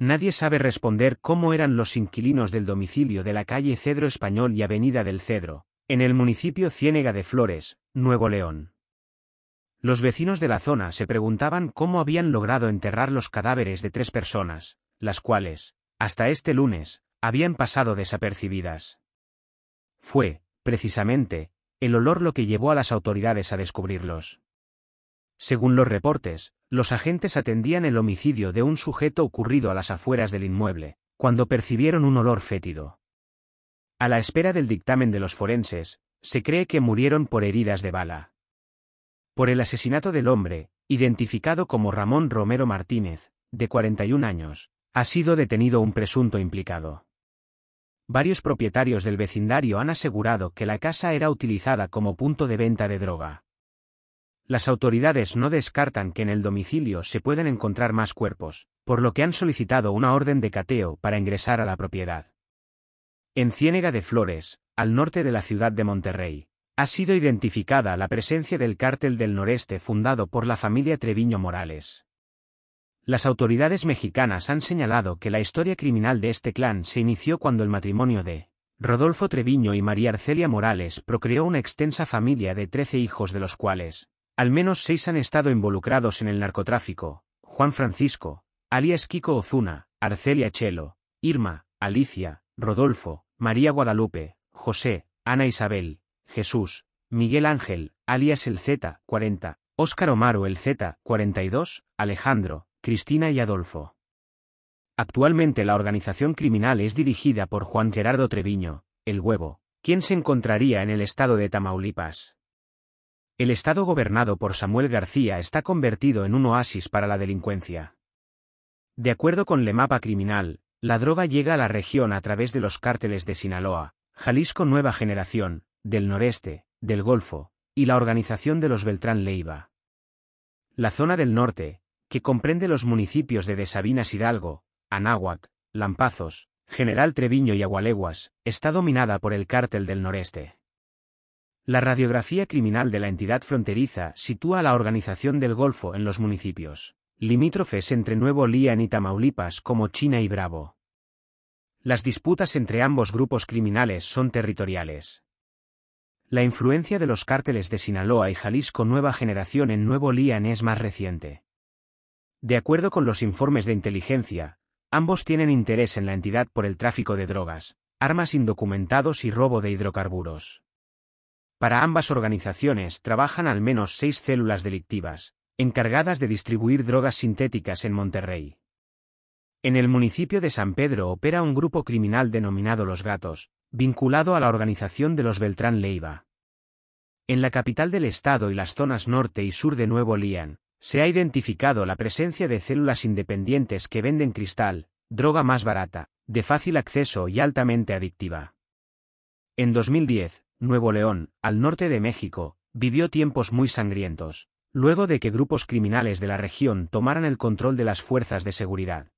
Nadie sabe responder cómo eran los inquilinos del domicilio de la calle Cedro Español y Avenida del Cedro, en el municipio Ciénega de Flores, Nuevo León. Los vecinos de la zona se preguntaban cómo habían logrado enterrar los cadáveres de tres personas, las cuales, hasta este lunes, habían pasado desapercibidas. Fue, precisamente, el olor lo que llevó a las autoridades a descubrirlos. Según los reportes, los agentes atendían el homicidio de un sujeto ocurrido a las afueras del inmueble, cuando percibieron un olor fétido. A la espera del dictamen de los forenses, se cree que murieron por heridas de bala. Por el asesinato del hombre, identificado como Ramón Romero Martínez, de 41 años, ha sido detenido un presunto implicado. Varios propietarios del vecindario han asegurado que la casa era utilizada como punto de venta de droga. Las autoridades no descartan que en el domicilio se pueden encontrar más cuerpos, por lo que han solicitado una orden de cateo para ingresar a la propiedad. En Ciénega de Flores, al norte de la ciudad de Monterrey, ha sido identificada la presencia del cártel del noreste fundado por la familia Treviño Morales. Las autoridades mexicanas han señalado que la historia criminal de este clan se inició cuando el matrimonio de Rodolfo Treviño y María Arcelia Morales procreó una extensa familia de trece hijos de los cuales, al menos seis han estado involucrados en el narcotráfico, Juan Francisco, alias Kiko Ozuna, Arcelia Chelo, Irma, Alicia, Rodolfo, María Guadalupe, José, Ana Isabel, Jesús, Miguel Ángel, alias el Z, 40, Óscar Omaro el Z, 42, Alejandro, Cristina y Adolfo. Actualmente la organización criminal es dirigida por Juan Gerardo Treviño, el huevo, quien se encontraría en el estado de Tamaulipas. El Estado gobernado por Samuel García está convertido en un oasis para la delincuencia. De acuerdo con Lemapa Mapa Criminal, la droga llega a la región a través de los cárteles de Sinaloa, Jalisco Nueva Generación, del noreste, del Golfo, y la organización de los Beltrán Leiva. La zona del norte, que comprende los municipios de Desabinas Hidalgo, Anáhuac, Lampazos, General Treviño y Agualeguas, está dominada por el cártel del noreste. La radiografía criminal de la entidad fronteriza sitúa a la organización del Golfo en los municipios limítrofes entre Nuevo Lían y Tamaulipas como China y Bravo. Las disputas entre ambos grupos criminales son territoriales. La influencia de los cárteles de Sinaloa y Jalisco Nueva Generación en Nuevo Lían es más reciente. De acuerdo con los informes de inteligencia, ambos tienen interés en la entidad por el tráfico de drogas, armas indocumentados y robo de hidrocarburos. Para ambas organizaciones trabajan al menos seis células delictivas, encargadas de distribuir drogas sintéticas en Monterrey. En el municipio de San Pedro opera un grupo criminal denominado Los Gatos, vinculado a la organización de los Beltrán Leiva. En la capital del estado y las zonas norte y sur de Nuevo Lían, se ha identificado la presencia de células independientes que venden cristal, droga más barata, de fácil acceso y altamente adictiva. En 2010, Nuevo León, al norte de México, vivió tiempos muy sangrientos, luego de que grupos criminales de la región tomaran el control de las fuerzas de seguridad.